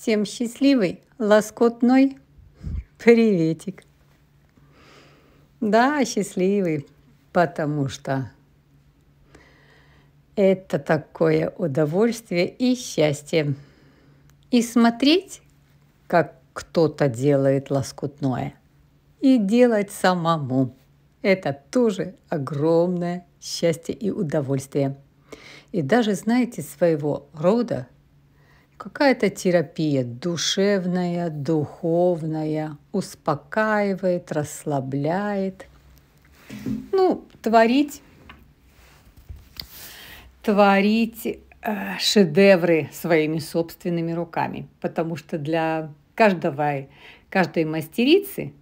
Всем счастливый, лоскотной приветик. Да, счастливый, потому что это такое удовольствие и счастье. И смотреть, как кто-то делает лоскутное, и делать самому. Это тоже огромное счастье и удовольствие. И даже, знаете, своего рода Какая-то терапия душевная, духовная, успокаивает, расслабляет. Ну, творить, творить э, шедевры своими собственными руками, потому что для каждого, каждой мастерицы,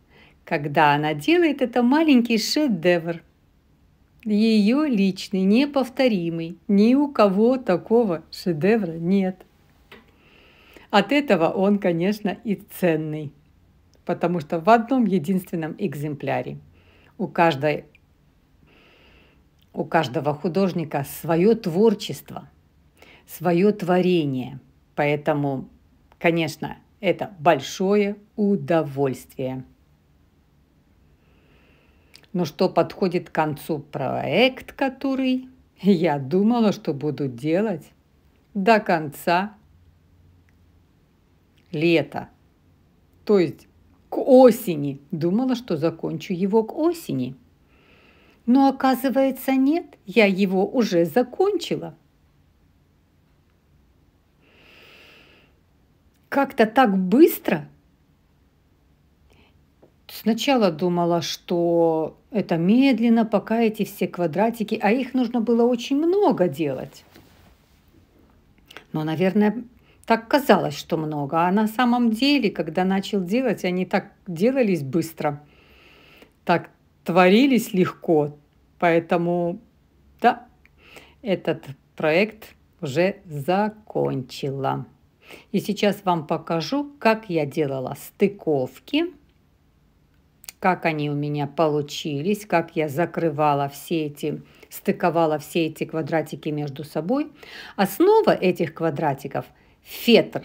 когда она делает, это маленький шедевр – ее личный, неповторимый. Ни у кого такого шедевра нет. От этого он, конечно, и ценный, потому что в одном единственном экземпляре. У, каждой, у каждого художника свое творчество, свое творение. Поэтому, конечно, это большое удовольствие. Но что подходит к концу проект, который я думала, что буду делать до конца лето, то есть к осени. Думала, что закончу его к осени. Но оказывается, нет, я его уже закончила. Как-то так быстро. Сначала думала, что это медленно, пока эти все квадратики, а их нужно было очень много делать. Но, наверное, так казалось, что много, а на самом деле, когда начал делать, они так делались быстро, так творились легко. Поэтому, да, этот проект уже закончила. И сейчас вам покажу, как я делала стыковки, как они у меня получились, как я закрывала все эти стыковала все эти квадратики между собой. Основа этих квадратиков – фетр.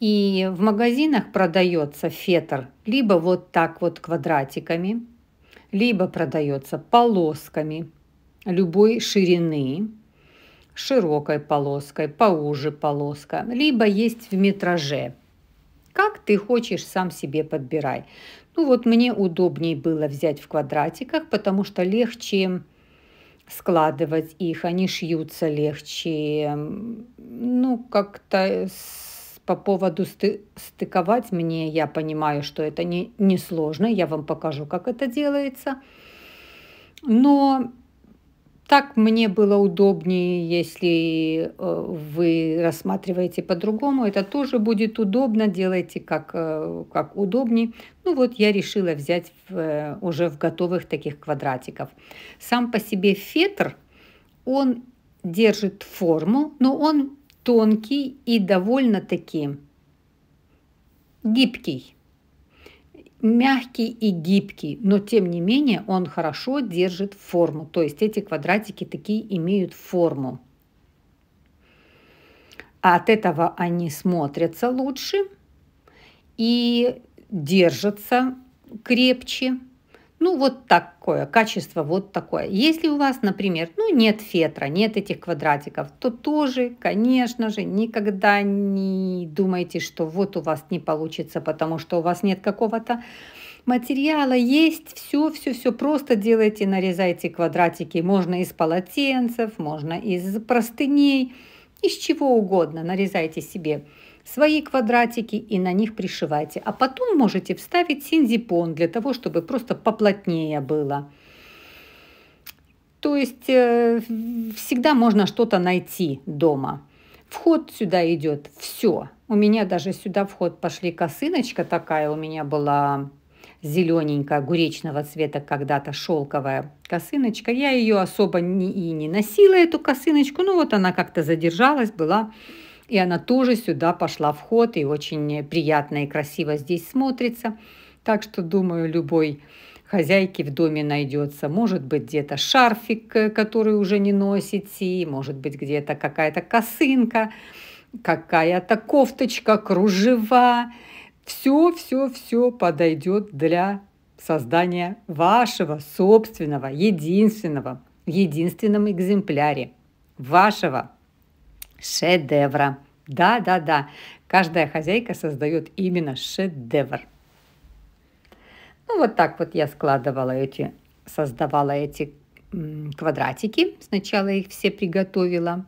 И в магазинах продается фетр либо вот так вот квадратиками, либо продается полосками любой ширины, широкой полоской, поуже полоска, либо есть в метраже. Как ты хочешь, сам себе подбирай. Ну вот мне удобнее было взять в квадратиках, потому что легче складывать их, они шьются легче. Ну, как-то по поводу сты стыковать мне, я понимаю, что это не, не сложно, я вам покажу, как это делается. Но так мне было удобнее, если э, вы рассматриваете по-другому, это тоже будет удобно, делайте как, э, как удобнее. Ну вот я решила взять в, э, уже в готовых таких квадратиков. Сам по себе фетр, он держит форму, но он тонкий и довольно-таки гибкий мягкий и гибкий, но тем не менее он хорошо держит форму. То есть эти квадратики такие имеют форму. А от этого они смотрятся лучше и держатся крепче. Ну, вот такое, качество вот такое. Если у вас, например, ну, нет фетра, нет этих квадратиков, то тоже, конечно же, никогда не думайте, что вот у вас не получится, потому что у вас нет какого-то материала, есть все, все, все. Просто делайте, нарезайте квадратики. Можно из полотенцев, можно из простыней, из чего угодно. Нарезайте себе свои квадратики и на них пришивайте. А потом можете вставить синзипон для того, чтобы просто поплотнее было. То есть э, всегда можно что-то найти дома. Вход сюда идет все. У меня даже сюда вход пошли косыночка такая у меня была зелененькая, гуречного цвета когда-то шелковая косыночка. Я ее особо не, и не носила, эту косыночку, Ну вот она как-то задержалась, была и она тоже сюда пошла в ход и очень приятно и красиво здесь смотрится. Так что, думаю, любой хозяйки в доме найдется. Может быть, где-то шарфик, э, который уже не носите, может быть, где-то какая-то косынка, какая-то кофточка, кружева. Все, все, все подойдет для создания вашего собственного, единственного, единственном экземпляре, вашего шедевра. Да-да-да, каждая хозяйка создает именно шедевр. Ну, вот так вот я складывала эти, создавала эти квадратики. Сначала их все приготовила.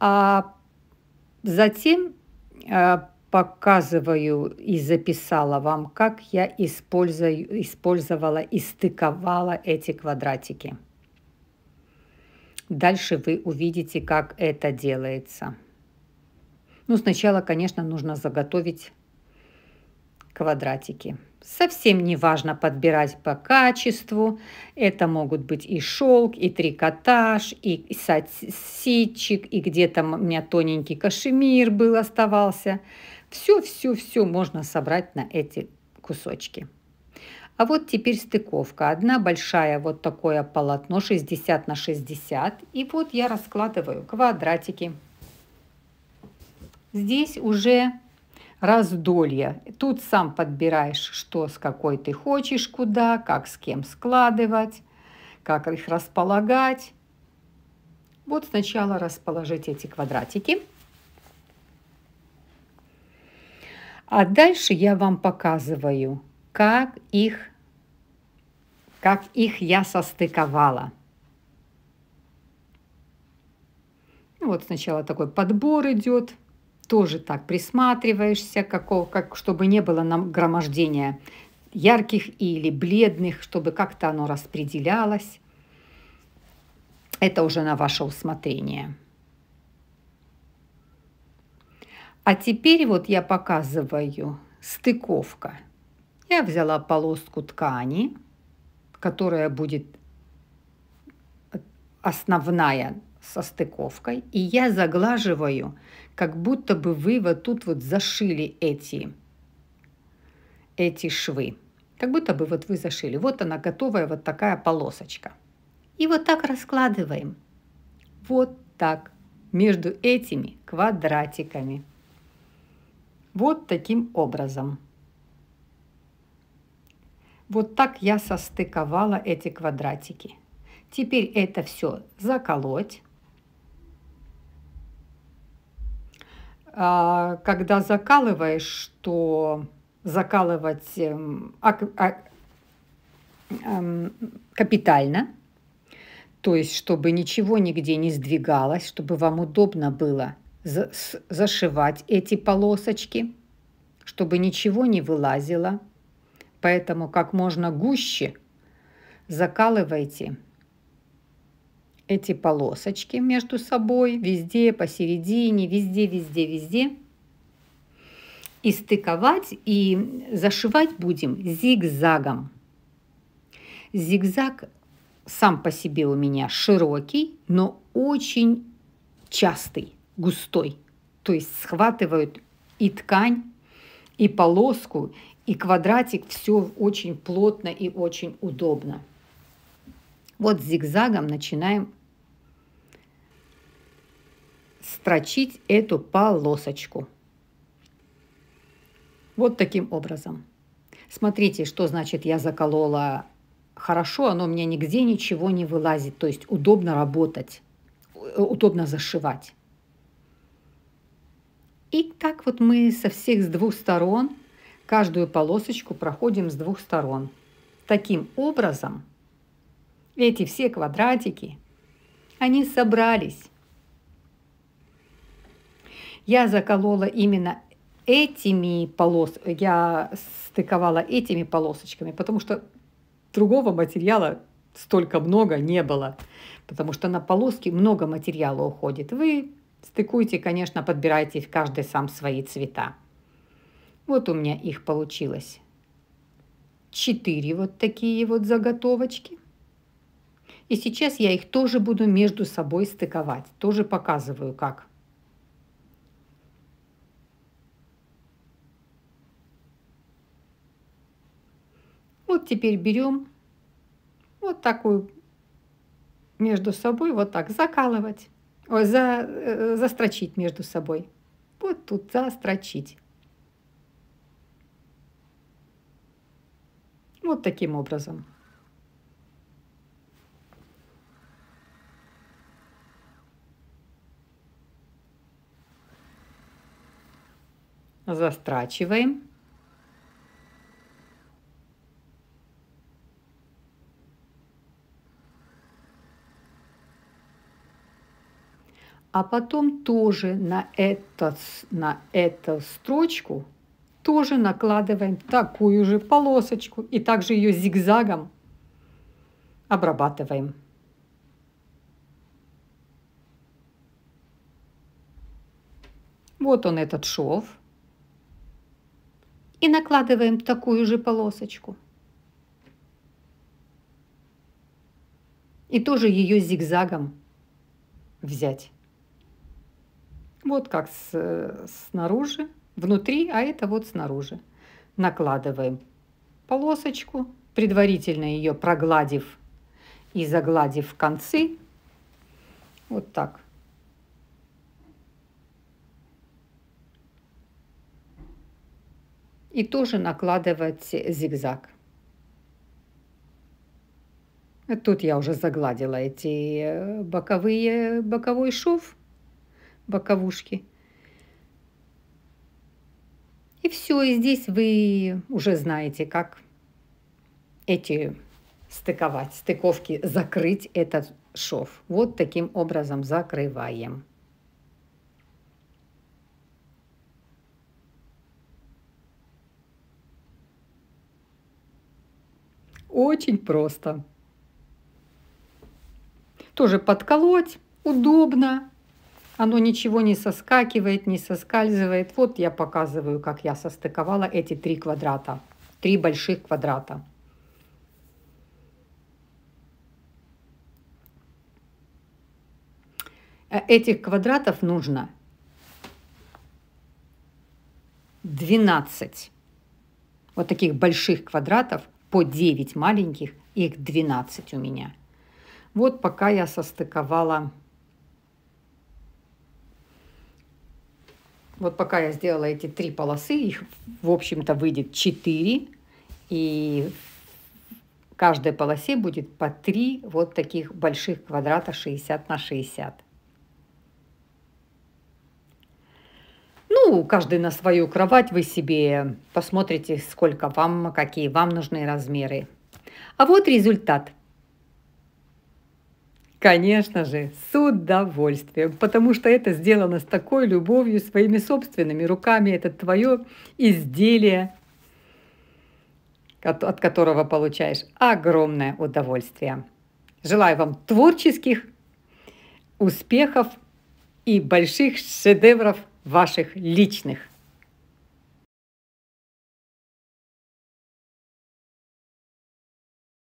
А затем а, показываю и записала вам, как я использую, использовала и стыковала эти квадратики. Дальше вы увидите, как это делается. Ну, сначала, конечно, нужно заготовить квадратики. Совсем не важно подбирать по качеству. Это могут быть и шелк, и трикотаж, и ситчик, и где-то у меня тоненький кашемир был, оставался. Все-все-все можно собрать на эти кусочки. А вот теперь стыковка. Одна большая вот такое полотно 60 на 60. И вот я раскладываю квадратики. Здесь уже раздолье. Тут сам подбираешь, что с какой ты хочешь, куда, как с кем складывать, как их располагать. Вот сначала расположить эти квадратики. А дальше я вам показываю как их, как их я состыковала. Ну, вот сначала такой подбор идет, тоже так присматриваешься, какого, как, чтобы не было нам громождения ярких или бледных, чтобы как-то оно распределялось. Это уже на ваше усмотрение. А теперь вот я показываю стыковка – я взяла полоску ткани, которая будет основная со стыковкой, и я заглаживаю, как будто бы вы вот тут вот зашили эти, эти швы. Как будто бы вот вы зашили. Вот она готовая вот такая полосочка. И вот так раскладываем. Вот так. Между этими квадратиками. Вот таким образом. Вот так я состыковала эти квадратики. Теперь это все заколоть. А, когда закалываешь, что закалывать эм, а, эм, капитально, то есть чтобы ничего нигде не сдвигалось, чтобы вам удобно было зашивать эти полосочки, чтобы ничего не вылазило – Поэтому как можно гуще закалывайте эти полосочки между собой, везде, посередине, везде, везде, везде. И стыковать, и зашивать будем зигзагом. Зигзаг сам по себе у меня широкий, но очень частый, густой. То есть схватывают и ткань, и полоску, и квадратик, все очень плотно и очень удобно. Вот зигзагом начинаем строчить эту полосочку. Вот таким образом. Смотрите, что значит я заколола хорошо, оно у меня нигде ничего не вылазит. То есть удобно работать, удобно зашивать. И так вот мы со всех с двух сторон Каждую полосочку проходим с двух сторон. Таким образом, эти все квадратики, они собрались. Я заколола именно этими полос, я стыковала этими полосочками, потому что другого материала столько много не было, потому что на полоски много материала уходит. Вы стыкуйте, конечно, подбирайте в каждый сам свои цвета. Вот у меня их получилось. Четыре вот такие вот заготовочки. И сейчас я их тоже буду между собой стыковать. Тоже показываю, как. Вот теперь берем вот такую между собой, вот так закалывать, о, за, э, застрочить между собой. Вот тут застрочить. Вот таким образом. Застрачиваем. А потом тоже на, это на эту строчку тоже накладываем такую же полосочку и также ее зигзагом обрабатываем. Вот он этот шов. И накладываем такую же полосочку. И тоже ее зигзагом взять. Вот как с, э, снаружи внутри, а это вот снаружи. Накладываем полосочку, предварительно ее прогладив и загладив концы. Вот так. И тоже накладывать зигзаг. Тут я уже загладила эти э, боковые, боковой шов, боковушки – и все, и здесь вы уже знаете, как эти стыковать, стыковки, закрыть этот шов. Вот таким образом закрываем. Очень просто. Тоже подколоть, удобно, оно ничего не соскакивает, не соскальзывает. Вот я показываю, как я состыковала эти три квадрата. Три больших квадрата. Этих квадратов нужно 12. Вот таких больших квадратов по 9 маленьких, их 12 у меня. Вот пока я состыковала вот пока я сделала эти три полосы, их, в общем-то, выйдет четыре, и в каждой полосе будет по три вот таких больших квадрата 60 на 60. Ну, каждый на свою кровать вы себе посмотрите, сколько вам, какие вам нужны размеры. А вот результат – Конечно же, с удовольствием, потому что это сделано с такой любовью, своими собственными руками. Это твое изделие, от которого получаешь огромное удовольствие. Желаю вам творческих успехов и больших шедевров ваших личных.